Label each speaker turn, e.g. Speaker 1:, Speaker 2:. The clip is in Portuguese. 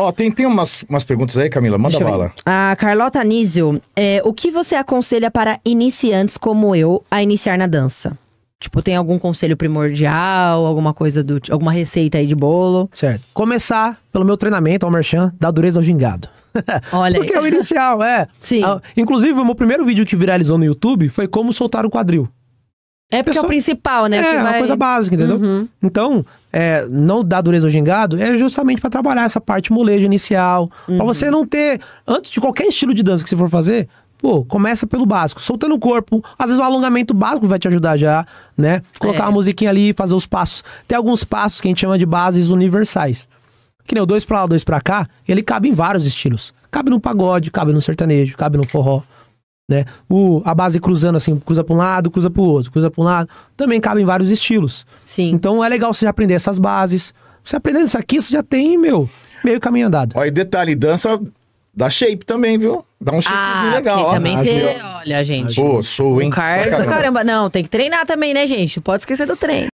Speaker 1: Ó, tem, tem umas, umas perguntas aí, Camila. Manda bala.
Speaker 2: A Carlota Anísio, é, o que você aconselha para iniciantes como eu a iniciar na dança? Tipo, tem algum conselho
Speaker 1: primordial, alguma coisa do. alguma receita aí de bolo? Certo. Começar pelo meu treinamento ao Merchan da dureza ao gingado. Olha Porque aí. é o inicial, é. Sim. Ah, inclusive, o meu primeiro vídeo que viralizou no YouTube foi como soltar o quadril. É porque pessoa... é o
Speaker 3: principal, né? É, é vai... uma coisa básica, entendeu? Uhum.
Speaker 1: Então, é, não dar dureza ao gingado é justamente para trabalhar essa parte molejo inicial. Uhum. para você não ter, antes de qualquer estilo de dança que você for fazer, Pô, começa pelo básico, soltando o corpo. Às vezes o alongamento básico vai te ajudar já, né? Colocar é. uma musiquinha ali, fazer os passos. Tem alguns passos que a gente chama de bases universais. Que nem o dois pra lá, dois pra cá, ele cabe em vários estilos. Cabe no pagode, cabe no sertanejo, cabe no forró né? O, a base cruzando assim, cruza para um lado, cruza para o outro, cruza para um lado, também cabe em vários estilos. Sim. Então é legal você aprender essas bases. Você aprendendo isso aqui, você já tem, meu, meio caminho andado. Olha, detalhe, dança dá shape também, viu? Dá um shapezinho ah, legal. Ó. também você, olha, gente. Pô, sou, hein? caramba. caramba.
Speaker 2: Não, tem que treinar também, né, gente? Pode esquecer do treino.